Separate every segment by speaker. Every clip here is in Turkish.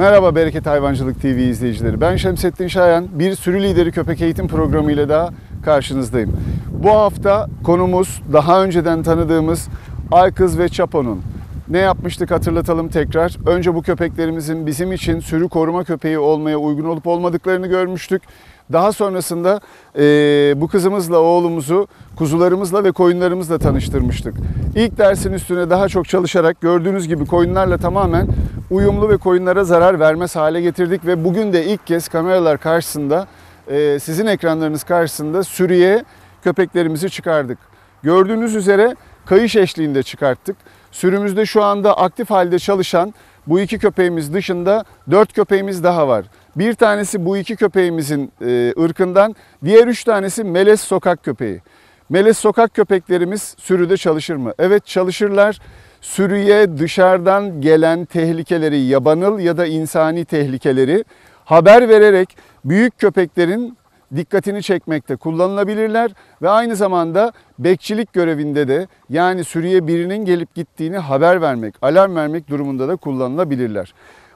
Speaker 1: Merhaba Bereket Hayvancılık TV izleyicileri. Ben Şemsettin Şayan. Bir sürü lideri köpek eğitim programı ile daha karşınızdayım. Bu hafta konumuz daha önceden tanıdığımız Aykız ve Çapo'nun. Ne yapmıştık hatırlatalım tekrar. Önce bu köpeklerimizin bizim için sürü koruma köpeği olmaya uygun olup olmadıklarını görmüştük. Daha sonrasında e, bu kızımızla oğlumuzu kuzularımızla ve koyunlarımızla tanıştırmıştık. İlk dersin üstüne daha çok çalışarak gördüğünüz gibi koyunlarla tamamen uyumlu ve koyunlara zarar vermez hale getirdik ve bugün de ilk kez kameralar karşısında e, sizin ekranlarınız karşısında sürüye köpeklerimizi çıkardık. Gördüğünüz üzere kayış eşliğinde çıkarttık. Sürümüzde şu anda aktif halde çalışan bu iki köpeğimiz dışında dört köpeğimiz daha var. Bir tanesi bu iki köpeğimizin e, ırkından, diğer üç tanesi melez sokak köpeği. Melez sokak köpeklerimiz sürüde çalışır mı? Evet çalışırlar sürüye dışarıdan gelen tehlikeleri, yabanıl ya da insani tehlikeleri haber vererek büyük köpeklerin dikkatini çekmekte kullanılabilirler ve aynı zamanda bekçilik görevinde de yani sürüye birinin gelip gittiğini haber vermek, alarm vermek durumunda da kullanılabilirler.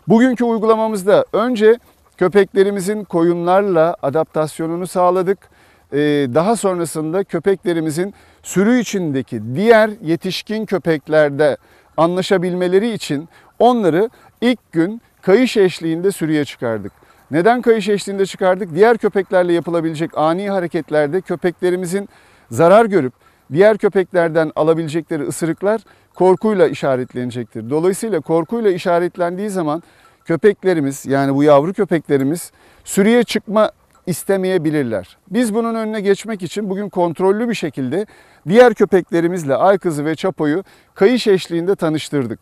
Speaker 1: Bugünkü uygulamamızda önce köpeklerimizin koyunlarla adaptasyonunu sağladık. Ee, daha sonrasında köpeklerimizin sürü içindeki diğer yetişkin köpeklerde anlaşabilmeleri için onları ilk gün kayış eşliğinde sürüye çıkardık. Neden kayış eşliğinde çıkardık? Diğer köpeklerle yapılabilecek ani hareketlerde köpeklerimizin zarar görüp diğer köpeklerden alabilecekleri ısırıklar korkuyla işaretlenecektir. Dolayısıyla korkuyla işaretlendiği zaman köpeklerimiz yani bu yavru köpeklerimiz sürüye çıkma istemeyebilirler. Biz bunun önüne geçmek için bugün kontrollü bir şekilde diğer köpeklerimizle Aykız'ı ve Çapo'yu kayış eşliğinde tanıştırdık.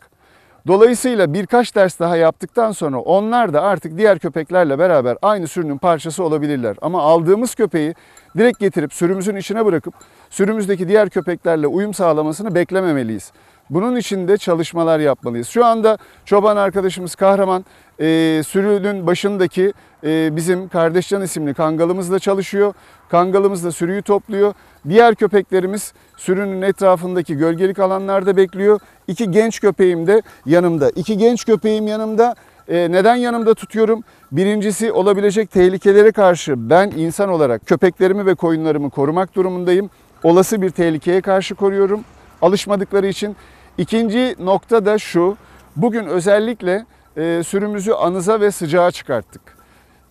Speaker 1: Dolayısıyla birkaç ders daha yaptıktan sonra onlar da artık diğer köpeklerle beraber aynı sürünün parçası olabilirler. Ama aldığımız köpeği direkt getirip sürümüzün içine bırakıp sürümüzdeki diğer köpeklerle uyum sağlamasını beklememeliyiz. Bunun için de çalışmalar yapmalıyız. Şu anda çoban arkadaşımız Kahraman e, sürünün başındaki e, bizim Kardeşcan isimli kangalımızla çalışıyor. Kangalımız da sürüyü topluyor. Diğer köpeklerimiz sürünün etrafındaki gölgelik alanlarda bekliyor. İki genç köpeğim de yanımda. İki genç köpeğim yanımda. E, neden yanımda tutuyorum? Birincisi olabilecek tehlikelere karşı ben insan olarak köpeklerimi ve koyunlarımı korumak durumundayım. Olası bir tehlikeye karşı koruyorum. Alışmadıkları için. İkinci nokta da şu. Bugün özellikle e, sürümüzü anıza ve sıcağa çıkarttık.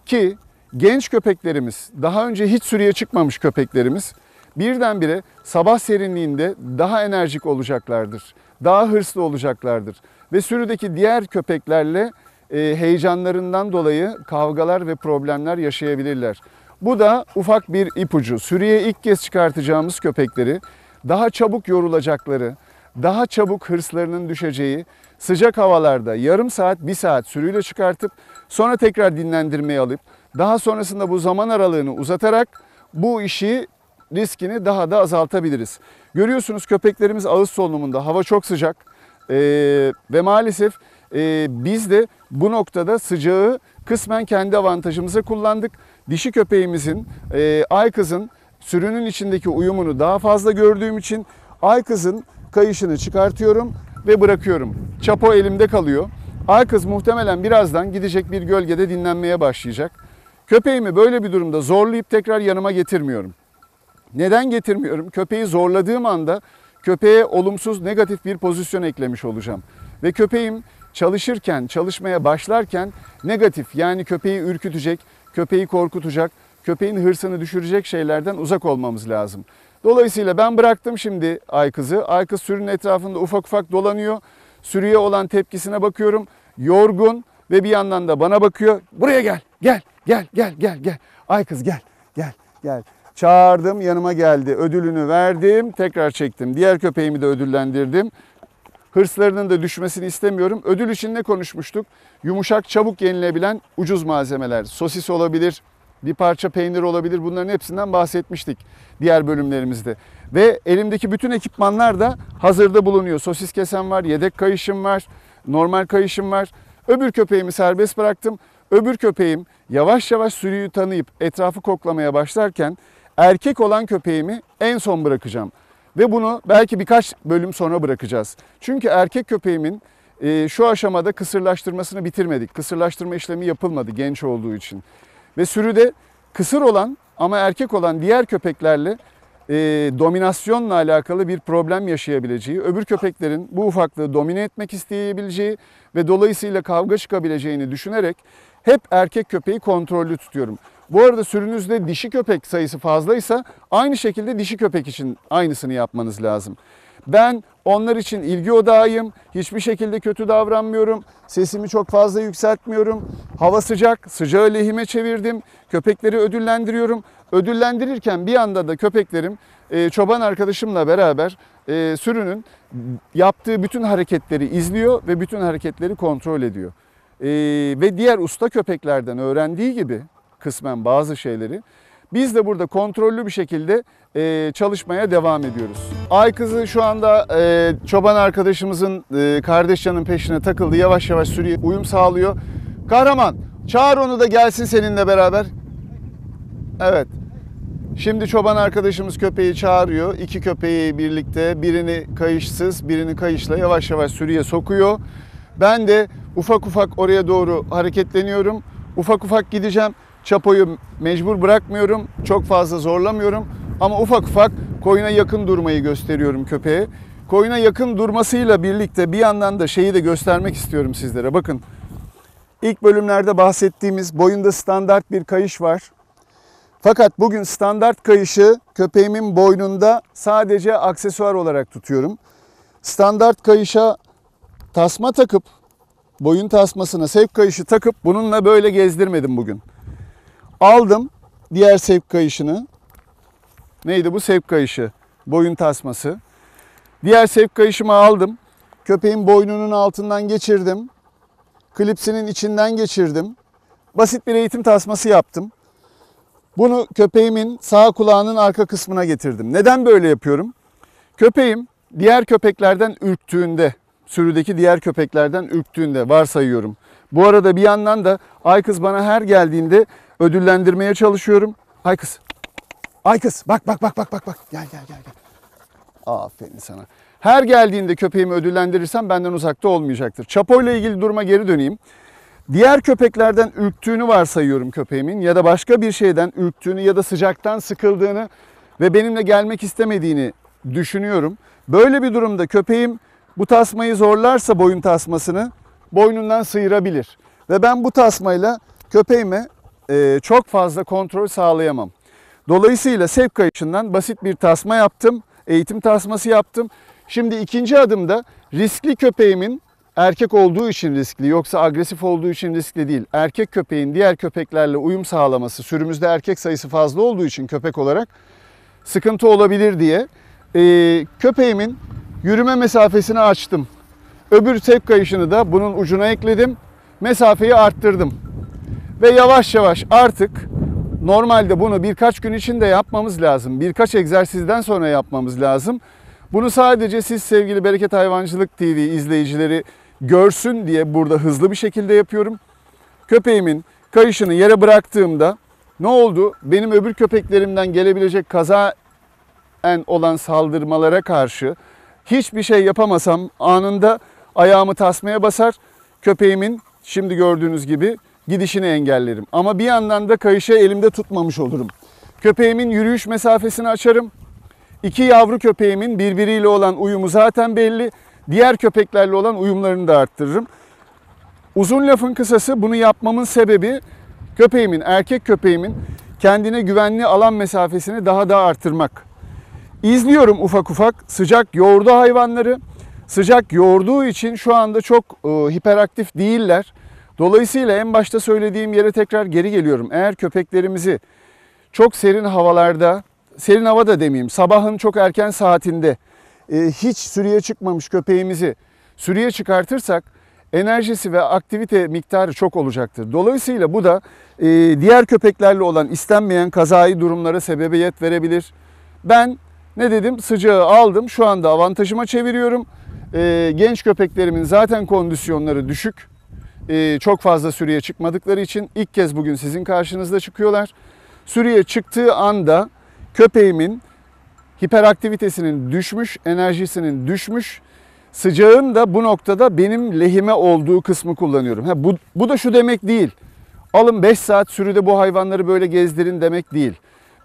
Speaker 1: Ki genç köpeklerimiz, daha önce hiç sürüye çıkmamış köpeklerimiz birdenbire sabah serinliğinde daha enerjik olacaklardır. Daha hırslı olacaklardır. Ve sürüdeki diğer köpeklerle e, heyecanlarından dolayı kavgalar ve problemler yaşayabilirler. Bu da ufak bir ipucu. Sürüye ilk kez çıkartacağımız köpekleri daha çabuk yorulacakları, daha çabuk hırslarının düşeceği, sıcak havalarda yarım saat, bir saat sürüyle çıkartıp sonra tekrar dinlendirmeye alıp daha sonrasında bu zaman aralığını uzatarak bu işi riskini daha da azaltabiliriz. Görüyorsunuz köpeklerimiz ağız solunumunda hava çok sıcak ee, ve maalesef e, biz de bu noktada sıcağı kısmen kendi avantajımıza kullandık. Dişi köpeğimizin, e, aykızın sürünün içindeki uyumunu daha fazla gördüğüm için aykızın kayışını çıkartıyorum ve bırakıyorum. Çapo elimde kalıyor. Arkız muhtemelen birazdan gidecek bir gölgede dinlenmeye başlayacak. Köpeğimi böyle bir durumda zorlayıp tekrar yanıma getirmiyorum. Neden getirmiyorum? Köpeği zorladığım anda köpeğe olumsuz negatif bir pozisyon eklemiş olacağım. Ve köpeğim çalışırken, çalışmaya başlarken negatif yani köpeği ürkütecek, köpeği korkutacak, köpeğin hırsını düşürecek şeylerden uzak olmamız lazım. Dolayısıyla ben bıraktım şimdi aykızı. Aykız sürünün etrafında ufak ufak dolanıyor. Sürüye olan tepkisine bakıyorum. Yorgun ve bir yandan da bana bakıyor. Buraya gel, gel, gel, gel, gel, gel. Aykız gel, gel, gel. Çağırdım yanıma geldi. Ödülünü verdim. Tekrar çektim. Diğer köpeğimi de ödüllendirdim. Hırslarının da düşmesini istemiyorum. Ödül için ne konuşmuştuk? Yumuşak, çabuk yenilebilen ucuz malzemeler. Sosis olabilir, bir parça peynir olabilir. Bunların hepsinden bahsetmiştik diğer bölümlerimizde. Ve elimdeki bütün ekipmanlar da hazırda bulunuyor. Sosis kesen var, yedek kayışım var, normal kayışım var. Öbür köpeğimi serbest bıraktım. Öbür köpeğim yavaş yavaş sürüyü tanıyıp etrafı koklamaya başlarken erkek olan köpeğimi en son bırakacağım. Ve bunu belki birkaç bölüm sonra bırakacağız. Çünkü erkek köpeğimin e, şu aşamada kısırlaştırmasını bitirmedik. Kısırlaştırma işlemi yapılmadı genç olduğu için. Ve sürüde kısır olan ama erkek olan diğer köpeklerle e, dominasyonla alakalı bir problem yaşayabileceği, öbür köpeklerin bu ufaklığı domine etmek isteyebileceği ve dolayısıyla kavga çıkabileceğini düşünerek hep erkek köpeği kontrollü tutuyorum. Bu arada sürünüzde dişi köpek sayısı fazlaysa aynı şekilde dişi köpek için aynısını yapmanız lazım. Ben onlar için ilgi odağıyım. Hiçbir şekilde kötü davranmıyorum. Sesimi çok fazla yükseltmiyorum. Hava sıcak, sıcağı lehime çevirdim. Köpekleri ödüllendiriyorum. Ödüllendirirken bir anda da köpeklerim e, çoban arkadaşımla beraber e, sürünün yaptığı bütün hareketleri izliyor ve bütün hareketleri kontrol ediyor. E, ve diğer usta köpeklerden öğrendiği gibi kısmen bazı şeyleri biz de burada kontrollü bir şekilde e, çalışmaya devam ediyoruz. Ay kızı şu anda e, çoban arkadaşımızın e, kardeşcanın peşine takıldı. Yavaş yavaş sürüye uyum sağlıyor. Kahraman çağır onu da gelsin seninle beraber. Evet. Şimdi çoban arkadaşımız köpeği çağırıyor. İki köpeği birlikte birini kayışsız birini kayışla yavaş yavaş sürüye sokuyor. Ben de ufak ufak oraya doğru hareketleniyorum. Ufak ufak gideceğim. Çapoyu mecbur bırakmıyorum. Çok fazla zorlamıyorum. Ama ufak ufak koyuna yakın durmayı gösteriyorum köpeğe. Koyuna yakın durmasıyla birlikte bir yandan da şeyi de göstermek istiyorum sizlere. Bakın ilk bölümlerde bahsettiğimiz boyunda standart bir kayış var. Fakat bugün standart kayışı köpeğimin boynunda sadece aksesuar olarak tutuyorum. Standart kayışa tasma takıp boyun tasmasına sevk kayışı takıp bununla böyle gezdirmedim bugün. Aldım diğer sevk kayışını. Neydi bu sevk kayışı? Boyun tasması. Diğer sevk kayışımı aldım. Köpeğin boynunun altından geçirdim. Klipsinin içinden geçirdim. Basit bir eğitim tasması yaptım. Bunu köpeğimin sağ kulağının arka kısmına getirdim. Neden böyle yapıyorum? Köpeğim diğer köpeklerden ürktüğünde, sürüdeki diğer köpeklerden ürktüğünde varsayıyorum. Bu arada bir yandan da ay kız bana her geldiğinde ödüllendirmeye çalışıyorum. Ay kız. Ay kız bak bak bak bak bak bak. Gel gel gel gel. Aferin sana. Her geldiğinde köpeğimi ödüllendirirsem benden uzakta olmayacaktır. Çapoyla ilgili duruma geri döneyim. Diğer köpeklerden ürktüğünü varsayıyorum köpeğimin ya da başka bir şeyden ürktüğünü ya da sıcaktan sıkıldığını ve benimle gelmek istemediğini düşünüyorum. Böyle bir durumda köpeğim bu tasmayı zorlarsa boyun tasmasını boynundan sıyırabilir. Ve ben bu tasmayla köpeğime e, çok fazla kontrol sağlayamam. Dolayısıyla sevk kayışından basit bir tasma yaptım. Eğitim tasması yaptım. Şimdi ikinci adımda riskli köpeğimin erkek olduğu için riskli yoksa agresif olduğu için riskli değil. Erkek köpeğin diğer köpeklerle uyum sağlaması sürümüzde erkek sayısı fazla olduğu için köpek olarak sıkıntı olabilir diye e, köpeğimin yürüme mesafesini açtım. Öbür tep kayışını da bunun ucuna ekledim. Mesafeyi arttırdım. Ve yavaş yavaş artık normalde bunu birkaç gün içinde yapmamız lazım. Birkaç egzersizden sonra yapmamız lazım. Bunu sadece siz sevgili Bereket Hayvancılık TV izleyicileri görsün diye burada hızlı bir şekilde yapıyorum. Köpeğimin kayışını yere bıraktığımda ne oldu? Benim öbür köpeklerimden gelebilecek kaza en olan saldırmalara karşı hiçbir şey yapamasam anında ayağımı tasmaya basar. Köpeğimin şimdi gördüğünüz gibi gidişini engellerim. Ama bir yandan da kayışı elimde tutmamış olurum. Köpeğimin yürüyüş mesafesini açarım. İki yavru köpeğimin birbiriyle olan uyumu zaten belli. Diğer köpeklerle olan uyumlarını da arttırırım. Uzun lafın kısası bunu yapmamın sebebi köpeğimin, erkek köpeğimin kendine güvenli alan mesafesini daha da arttırmak. İzliyorum ufak ufak sıcak yoğurdu hayvanları. Sıcak yoğurduğu için şu anda çok e, hiperaktif değiller. Dolayısıyla en başta söylediğim yere tekrar geri geliyorum. Eğer köpeklerimizi çok serin havalarda, serin hava da demeyeyim, sabahın çok erken saatinde e, hiç sürüye çıkmamış köpeğimizi sürüye çıkartırsak enerjisi ve aktivite miktarı çok olacaktır. Dolayısıyla bu da e, diğer köpeklerle olan istenmeyen kazayı durumlara sebebiyet verebilir. Ben ne dedim sıcağı aldım şu anda avantajıma çeviriyorum. E, genç köpeklerimin zaten kondisyonları düşük. Ee, çok fazla Suriye çıkmadıkları için ilk kez bugün sizin karşınızda çıkıyorlar. Suriye çıktığı anda köpeğimin hiperaktivitesinin düşmüş, enerjisinin düşmüş, sıcağın da bu noktada benim lehime olduğu kısmı kullanıyorum. Ha, bu, bu da şu demek değil. Alın 5 saat sürüde bu hayvanları böyle gezdirin demek değil.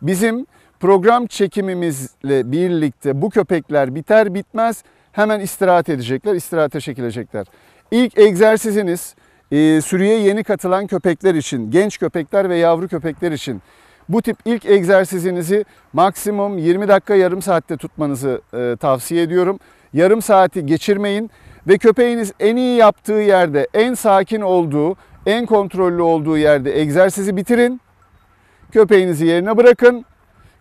Speaker 1: Bizim program çekimimizle birlikte bu köpekler biter bitmez hemen istirahat edecekler, istirahate çekilecekler. İlk egzersiziniz e, sürüye yeni katılan köpekler için, genç köpekler ve yavru köpekler için bu tip ilk egzersizinizi maksimum 20 dakika yarım saatte tutmanızı e, tavsiye ediyorum. Yarım saati geçirmeyin ve köpeğiniz en iyi yaptığı yerde, en sakin olduğu, en kontrollü olduğu yerde egzersizi bitirin. Köpeğinizi yerine bırakın.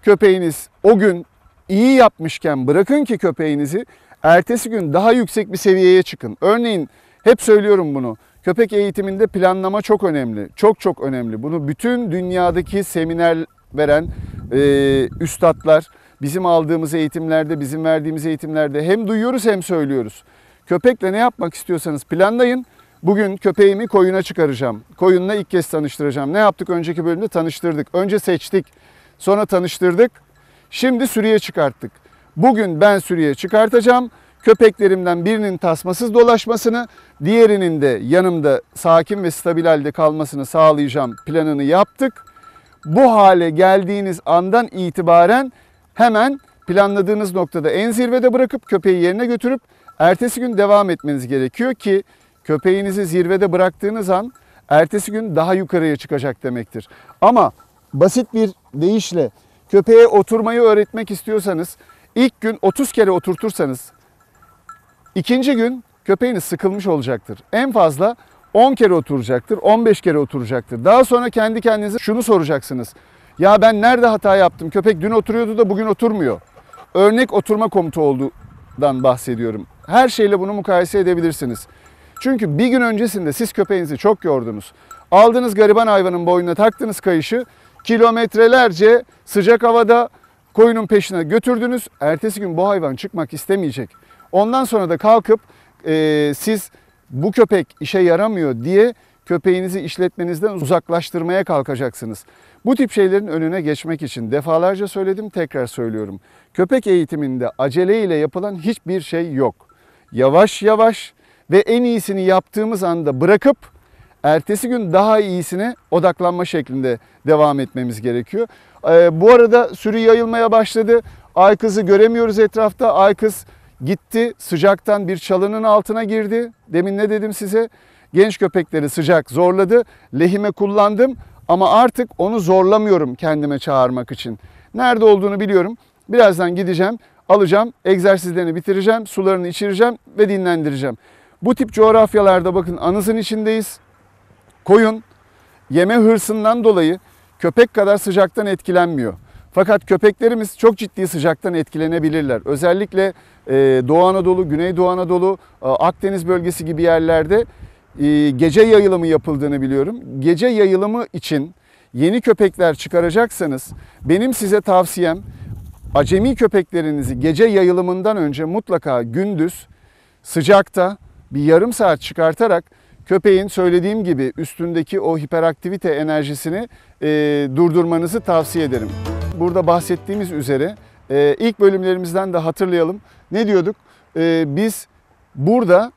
Speaker 1: Köpeğiniz o gün iyi yapmışken bırakın ki köpeğinizi ertesi gün daha yüksek bir seviyeye çıkın. Örneğin hep söylüyorum bunu. Köpek eğitiminde planlama çok önemli. Çok çok önemli. Bunu bütün dünyadaki seminer veren e, üstadlar bizim aldığımız eğitimlerde, bizim verdiğimiz eğitimlerde hem duyuyoruz hem söylüyoruz. Köpekle ne yapmak istiyorsanız planlayın. Bugün köpeğimi koyuna çıkaracağım. Koyunla ilk kez tanıştıracağım. Ne yaptık önceki bölümde? Tanıştırdık. Önce seçtik. Sonra tanıştırdık. Şimdi sürüye çıkarttık. Bugün ben sürüye çıkartacağım köpeklerimden birinin tasmasız dolaşmasını, diğerinin de yanımda sakin ve stabil halde kalmasını sağlayacağım planını yaptık. Bu hale geldiğiniz andan itibaren hemen planladığınız noktada en zirvede bırakıp köpeği yerine götürüp ertesi gün devam etmeniz gerekiyor ki köpeğinizi zirvede bıraktığınız an ertesi gün daha yukarıya çıkacak demektir. Ama basit bir deyişle köpeğe oturmayı öğretmek istiyorsanız ilk gün 30 kere oturtursanız İkinci gün köpeğiniz sıkılmış olacaktır. En fazla 10 kere oturacaktır, 15 kere oturacaktır. Daha sonra kendi kendinize şunu soracaksınız. Ya ben nerede hata yaptım? Köpek dün oturuyordu da bugün oturmuyor. Örnek oturma komutu olduğundan bahsediyorum. Her şeyle bunu mukayese edebilirsiniz. Çünkü bir gün öncesinde siz köpeğinizi çok yordunuz. Aldınız gariban hayvanın boynuna taktınız kayışı. Kilometrelerce sıcak havada koyunun peşine götürdünüz. Ertesi gün bu hayvan çıkmak istemeyecek. Ondan sonra da kalkıp e, siz bu köpek işe yaramıyor diye köpeğinizi işletmenizden uzaklaştırmaya kalkacaksınız. Bu tip şeylerin önüne geçmek için defalarca söyledim, tekrar söylüyorum. Köpek eğitiminde aceleyle yapılan hiçbir şey yok. Yavaş yavaş ve en iyisini yaptığımız anda bırakıp ertesi gün daha iyisine odaklanma şeklinde devam etmemiz gerekiyor. Ee, bu arada sürü yayılmaya başladı. Aykız'ı göremiyoruz etrafta. Aykız gitti sıcaktan bir çalının altına girdi. Demin ne dedim size? Genç köpekleri sıcak zorladı. Lehime kullandım ama artık onu zorlamıyorum kendime çağırmak için. Nerede olduğunu biliyorum. Birazdan gideceğim, alacağım, egzersizlerini bitireceğim, sularını içireceğim ve dinlendireceğim. Bu tip coğrafyalarda bakın anızın içindeyiz. Koyun yeme hırsından dolayı köpek kadar sıcaktan etkilenmiyor. Fakat köpeklerimiz çok ciddi sıcaktan etkilenebilirler. Özellikle e, Doğu Anadolu, Güneydoğu Anadolu, e, Akdeniz bölgesi gibi yerlerde e, gece yayılımı yapıldığını biliyorum. Gece yayılımı için yeni köpekler çıkaracaksanız benim size tavsiyem acemi köpeklerinizi gece yayılımından önce mutlaka gündüz sıcakta bir yarım saat çıkartarak köpeğin söylediğim gibi üstündeki o hiperaktivite enerjisini durdurmanızı tavsiye ederim. Burada bahsettiğimiz üzere e, ilk bölümlerimizden de hatırlayalım. Ne diyorduk? E, biz burada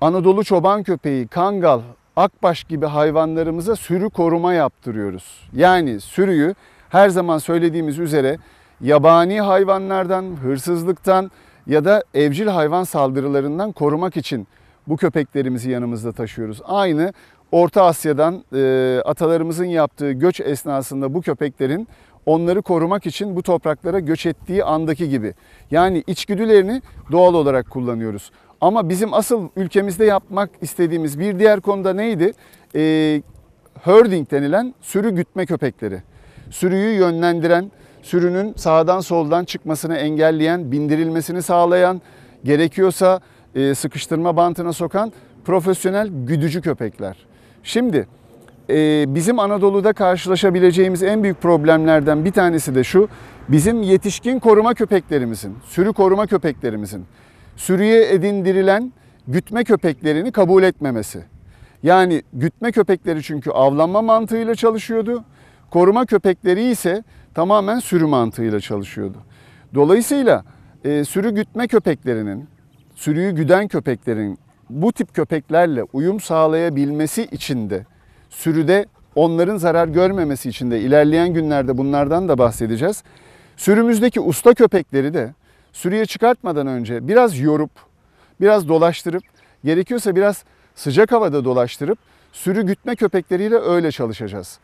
Speaker 1: Anadolu çoban köpeği, kangal, akbaş gibi hayvanlarımıza sürü koruma yaptırıyoruz. Yani sürüyü her zaman söylediğimiz üzere yabani hayvanlardan, hırsızlıktan ya da evcil hayvan saldırılarından korumak için bu köpeklerimizi yanımızda taşıyoruz. Aynı Orta Asya'dan e, atalarımızın yaptığı göç esnasında bu köpeklerin onları korumak için bu topraklara göç ettiği andaki gibi. Yani içgüdülerini doğal olarak kullanıyoruz. Ama bizim asıl ülkemizde yapmak istediğimiz bir diğer konuda neydi? E, herding denilen sürü gütme köpekleri. Sürüyü yönlendiren, sürünün sağdan soldan çıkmasını engelleyen, bindirilmesini sağlayan, gerekiyorsa e, sıkıştırma bantına sokan profesyonel güdücü köpekler. Şimdi ee, bizim Anadolu'da karşılaşabileceğimiz en büyük problemlerden bir tanesi de şu. Bizim yetişkin koruma köpeklerimizin, sürü koruma köpeklerimizin sürüye edindirilen gütme köpeklerini kabul etmemesi. Yani gütme köpekleri çünkü avlanma mantığıyla çalışıyordu. Koruma köpekleri ise tamamen sürü mantığıyla çalışıyordu. Dolayısıyla e, sürü gütme köpeklerinin, sürüyü güden köpeklerin bu tip köpeklerle uyum sağlayabilmesi için de sürüde onların zarar görmemesi için de ilerleyen günlerde bunlardan da bahsedeceğiz. Sürümüzdeki usta köpekleri de sürüye çıkartmadan önce biraz yorup, biraz dolaştırıp, gerekiyorsa biraz sıcak havada dolaştırıp sürü gütme köpekleriyle öyle çalışacağız.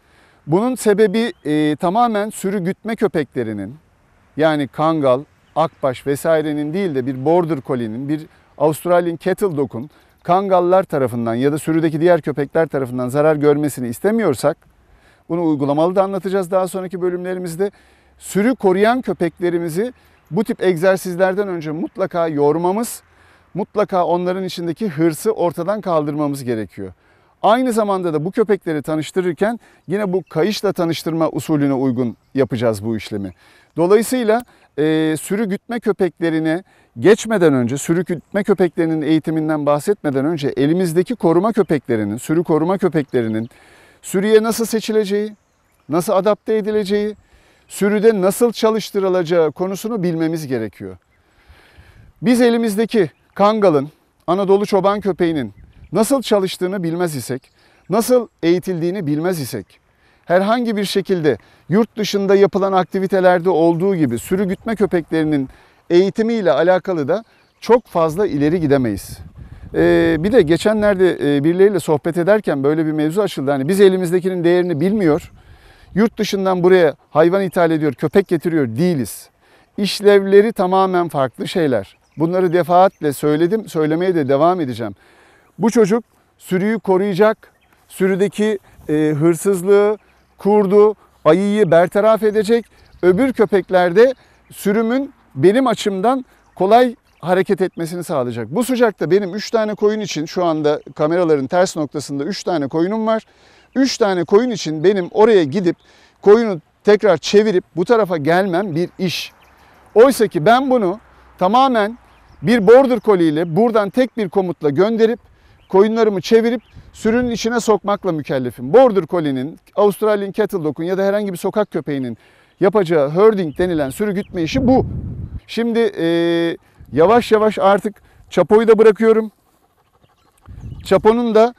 Speaker 1: Bunun sebebi e, tamamen sürü gütme köpeklerinin yani kangal, akbaş vesairenin değil de bir border collie'nin, bir Australian Kettle dog'un kangallar tarafından ya da sürüdeki diğer köpekler tarafından zarar görmesini istemiyorsak bunu uygulamalı da anlatacağız daha sonraki bölümlerimizde. Sürü koruyan köpeklerimizi bu tip egzersizlerden önce mutlaka yormamız, mutlaka onların içindeki hırsı ortadan kaldırmamız gerekiyor. Aynı zamanda da bu köpekleri tanıştırırken yine bu kayışla tanıştırma usulüne uygun yapacağız bu işlemi. Dolayısıyla e, sürü gütme köpeklerine geçmeden önce, sürü gütme köpeklerinin eğitiminden bahsetmeden önce elimizdeki koruma köpeklerinin, sürü koruma köpeklerinin sürüye nasıl seçileceği, nasıl adapte edileceği, sürüde nasıl çalıştırılacağı konusunu bilmemiz gerekiyor. Biz elimizdeki Kangal'ın, Anadolu çoban köpeğinin, nasıl çalıştığını bilmez isek, nasıl eğitildiğini bilmez isek, herhangi bir şekilde yurt dışında yapılan aktivitelerde olduğu gibi sürü gütme köpeklerinin eğitimiyle alakalı da çok fazla ileri gidemeyiz. Ee, bir de geçenlerde e, birileriyle sohbet ederken böyle bir mevzu açıldı. Hani biz elimizdekinin değerini bilmiyor. Yurt dışından buraya hayvan ithal ediyor, köpek getiriyor değiliz. İşlevleri tamamen farklı şeyler. Bunları defaatle söyledim, söylemeye de devam edeceğim. Bu çocuk sürüyü koruyacak, sürüdeki e, hırsızlığı, kurdu, ayıyı bertaraf edecek. Öbür köpeklerde sürümün benim açımdan kolay hareket etmesini sağlayacak. Bu sıcakta benim 3 tane koyun için şu anda kameraların ters noktasında 3 tane koyunum var. 3 tane koyun için benim oraya gidip koyunu tekrar çevirip bu tarafa gelmem bir iş. Oysa ki ben bunu tamamen bir border collie ile buradan tek bir komutla gönderip koyunlarımı çevirip sürünün içine sokmakla mükellefim. Border Collie'nin, Australian Cattle Dog'un ya da herhangi bir sokak köpeğinin yapacağı herding denilen sürü gütme işi bu. Şimdi e, yavaş yavaş artık çapoyu da bırakıyorum. Çaponun da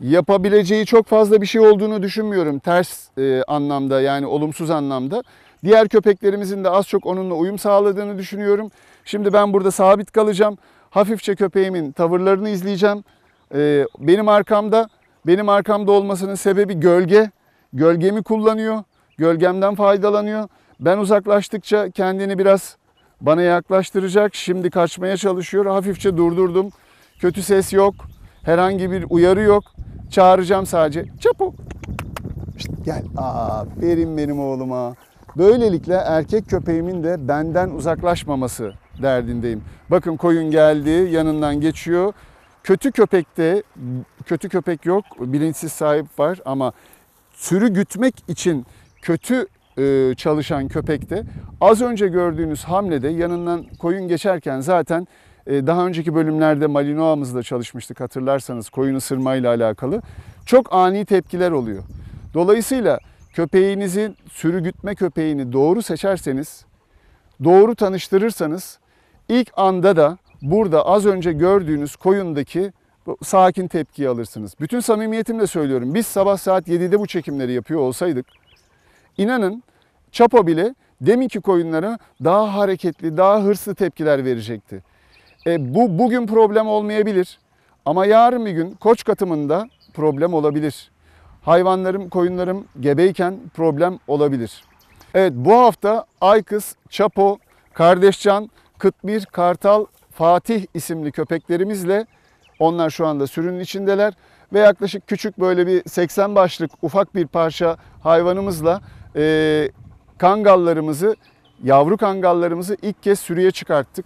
Speaker 1: yapabileceği çok fazla bir şey olduğunu düşünmüyorum ters e, anlamda yani olumsuz anlamda. Diğer köpeklerimizin de az çok onunla uyum sağladığını düşünüyorum. Şimdi ben burada sabit kalacağım. Hafifçe köpeğimin tavırlarını izleyeceğim. Ee, benim arkamda benim arkamda olmasının sebebi gölge. Gölgemi kullanıyor. Gölgemden faydalanıyor. Ben uzaklaştıkça kendini biraz bana yaklaştıracak. Şimdi kaçmaya çalışıyor. Hafifçe durdurdum. Kötü ses yok. Herhangi bir uyarı yok. Çağıracağım sadece. Çapu. İşte gel. Aferin benim oğluma. Böylelikle erkek köpeğimin de benden uzaklaşmaması derdindeyim. Bakın koyun geldi, yanından geçiyor. Kötü köpekte kötü köpek yok, bilinçsiz sahip var ama sürü gütmek için kötü e, çalışan köpekte az önce gördüğünüz hamlede yanından koyun geçerken zaten e, daha önceki bölümlerde Malinoa'mızla çalışmıştık hatırlarsanız koyun ısırmayla alakalı. Çok ani tepkiler oluyor. Dolayısıyla köpeğinizin sürü gütme köpeğini doğru seçerseniz, doğru tanıştırırsanız ilk anda da burada az önce gördüğünüz koyundaki sakin tepkiyi alırsınız. Bütün samimiyetimle söylüyorum. Biz sabah saat 7'de bu çekimleri yapıyor olsaydık inanın çapo bile deminki koyunlara daha hareketli, daha hırslı tepkiler verecekti. E, bu bugün problem olmayabilir ama yarın bir gün koç katımında problem olabilir. Hayvanlarım, koyunlarım gebeyken problem olabilir. Evet bu hafta Aykız, Çapo, Kardeşcan, Kıtmir, Kartal, Fatih isimli köpeklerimizle onlar şu anda sürünün içindeler ve yaklaşık küçük böyle bir 80 başlık ufak bir parça hayvanımızla e, kangallarımızı, yavru kangallarımızı ilk kez sürüye çıkarttık.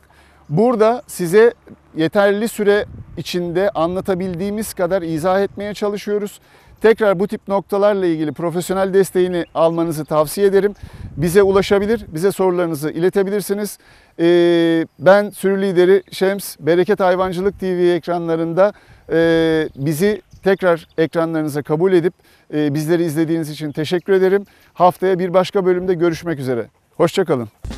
Speaker 1: Burada size yeterli süre içinde anlatabildiğimiz kadar izah etmeye çalışıyoruz. Tekrar bu tip noktalarla ilgili profesyonel desteğini almanızı tavsiye ederim. Bize ulaşabilir, bize sorularınızı iletebilirsiniz. Ee, ben sürü lideri Şems, Bereket Hayvancılık TV ekranlarında e, bizi tekrar ekranlarınıza kabul edip e, bizleri izlediğiniz için teşekkür ederim. Haftaya bir başka bölümde görüşmek üzere. Hoşçakalın.